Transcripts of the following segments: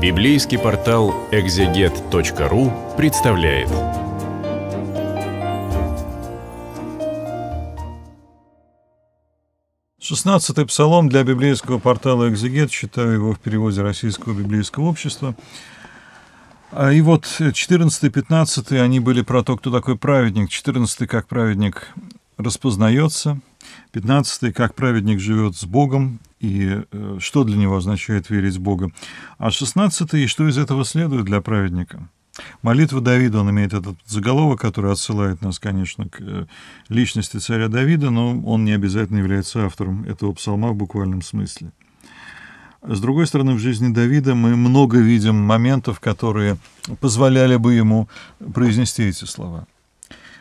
Библейский портал экзегет.ру представляет. Шестнадцатый псалом для библейского портала «Экзегет», считаю его в переводе Российского библейского общества. А, и вот 14-15, они были про то, кто такой праведник. 14 как праведник распознается, 15 как праведник живет с Богом, и э, что для него означает верить в Бога. А 16 и что из этого следует для праведника? Молитва Давида, он имеет этот заголовок, который отсылает нас, конечно, к э, личности царя Давида, но он не обязательно является автором этого псалма в буквальном смысле. С другой стороны, в жизни Давида мы много видим моментов, которые позволяли бы ему произнести эти слова.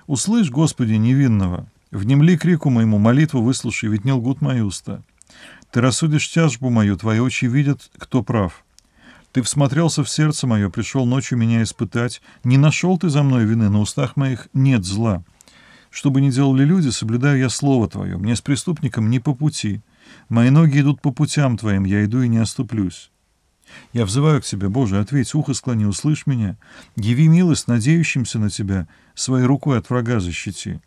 «Услышь, Господи, невинного, внемли крику моему, молитву выслушай, ведь не лгут мои уста». Ты рассудишь тяжбу мою, твои очи видят, кто прав. Ты всмотрелся в сердце мое, пришел ночью меня испытать. Не нашел ты за мной вины, на устах моих нет зла. Что бы ни делали люди, соблюдаю я слово твое. Мне с преступником не по пути. Мои ноги идут по путям твоим, я иду и не оступлюсь. Я взываю к тебе, Боже, ответь, ухо склони, услышь меня. Яви милость надеющимся на тебя, своей рукой от врага защити.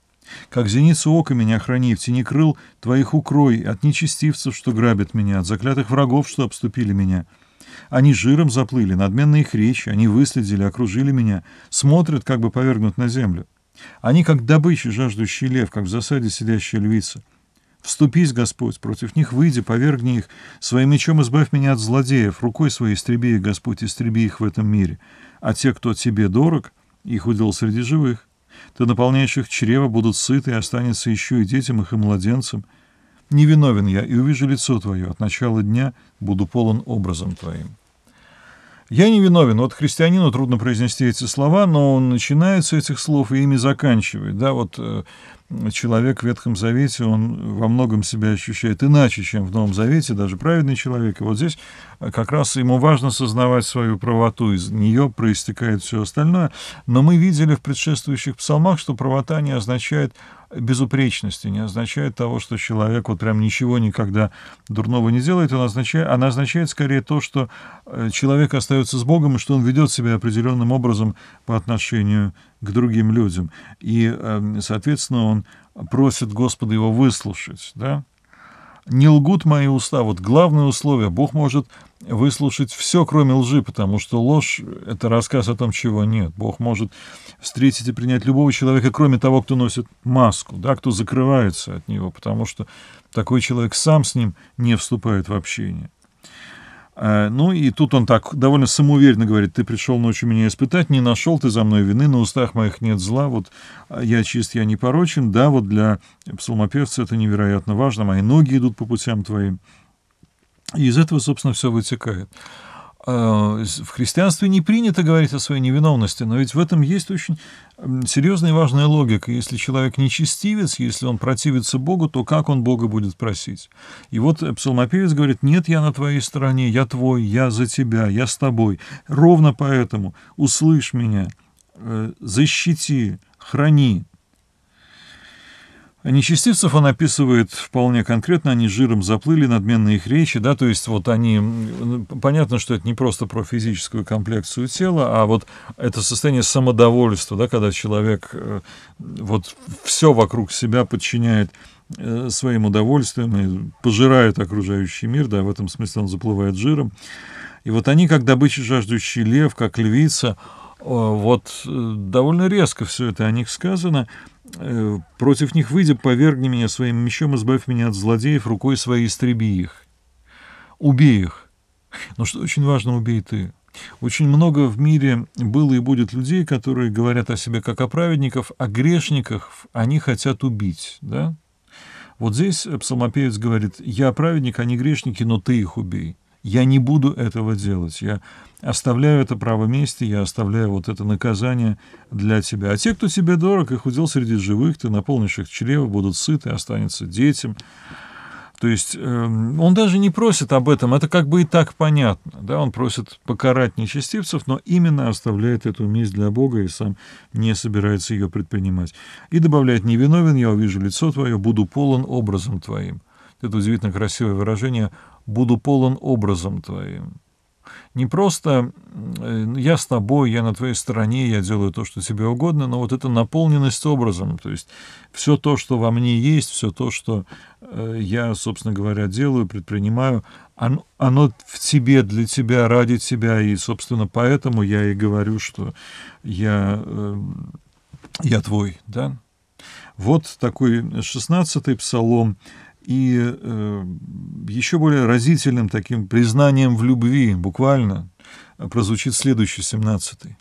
Как зеницу ока меня храни, в тени крыл твоих укрой, от нечестивцев, что грабят меня, от заклятых врагов, что обступили меня. Они жиром заплыли, надменно их речь, они выследили, окружили меня, смотрят, как бы повергнут на землю. Они, как добыча, жаждущий лев, как в засаде сидящая львица. Вступись, Господь, против них выйди, повергни их, своим мечом избавь меня от злодеев, рукой своей истреби их, Господь, истреби их в этом мире. А те, кто тебе дорог, их удел среди живых то наполняющих чрево будут сыты, и останется еще и детям их, и младенцам. Невиновен я, и увижу лицо твое, от начала дня буду полон образом твоим». Я не виновен. Вот христианину трудно произнести эти слова, но он начинает с этих слов и ими заканчивает. Да, вот э, человек в Ветхом Завете, он во многом себя ощущает иначе, чем в Новом Завете, даже праведный человек. И вот здесь э, как раз ему важно сознавать свою правоту, из нее проистекает все остальное. Но мы видели в предшествующих псалмах, что правота не означает безупречности не означает того, что человек вот прям ничего никогда дурного не делает. Она означает, она означает скорее то, что э, человек остается с Богом и что он ведет себя определенным образом по отношению к другим людям. И, эм, соответственно, он просит Господа его выслушать. Да? Не лгут мои уста. Вот главное условие. Бог может выслушать все, кроме лжи, потому что ложь — это рассказ о том, чего нет. Бог может встретить и принять любого человека, кроме того, кто носит маску, да, кто закрывается от него, потому что такой человек сам с ним не вступает в общение. Э, ну и тут он так довольно самоуверенно говорит, ты пришел ночью меня испытать, не нашел ты за мной вины, на устах моих нет зла, вот а, я чист, я не порочен, да, вот для псалмопевца это невероятно важно, мои ноги идут по путям твоим. И из этого, собственно, все вытекает. Э, в христианстве не принято говорить о своей невиновности, но ведь в этом есть очень серьезная и важная логика. Если человек нечестивец, если он противится Богу, то как он Бога будет просить? И вот э, псалмопевец говорит, нет, я на твоей стороне, я твой, я за тебя, я с тобой. Ровно поэтому услышь меня, э, защити, храни, Нечестивцев он описывает вполне конкретно, они жиром заплыли, надменные их речи, да, то есть вот они, ну, понятно, что это не просто про физическую комплекцию тела, а вот это состояние самодовольства, да, когда человек э, вот все вокруг себя подчиняет э, своим удовольствием и пожирает окружающий мир, да, в этом смысле он заплывает жиром. И вот они, как добычи жаждущий лев, как львица, Э, вот э, довольно резко все это о них сказано. Э, «Против них выйдя, повергни меня своим мечом, избавь меня от злодеев, рукой своей истреби их. Убей их. Но ну что очень важно, убей ты». Очень много в мире было и будет людей, которые говорят о себе как о праведников, о грешниках они хотят убить. Да? Вот здесь псалмопевец говорит, я праведник, они а грешники, но ты их убей. Я не буду этого делать. Я оставляю это право мести, я оставляю вот это наказание для тебя. А те, кто тебе дорог их удел среди живых, ты наполнишь их чрево, будут сыты, останется детям. То есть эм, он даже не просит об этом, это как бы и так понятно. Да? Он просит покарать нечестивцев, но именно оставляет эту месть для Бога и сам не собирается ее предпринимать. И добавляет, невиновен я увижу лицо твое, буду полон образом твоим. Это удивительно красивое выражение буду полон образом твоим. Не просто э, я с тобой, я на твоей стороне, я делаю то, что тебе угодно, но вот это наполненность образом, то есть все то, что во мне есть, все то, что э, я, собственно говоря, делаю, предпринимаю, оно, оно в тебе, для тебя, ради тебя, и, собственно, поэтому я и говорю, что я, э, я твой, да. Вот такой шестнадцатый псалом и э, еще более разительным таким признанием в любви, буквально, прозвучит следующий, 17-й.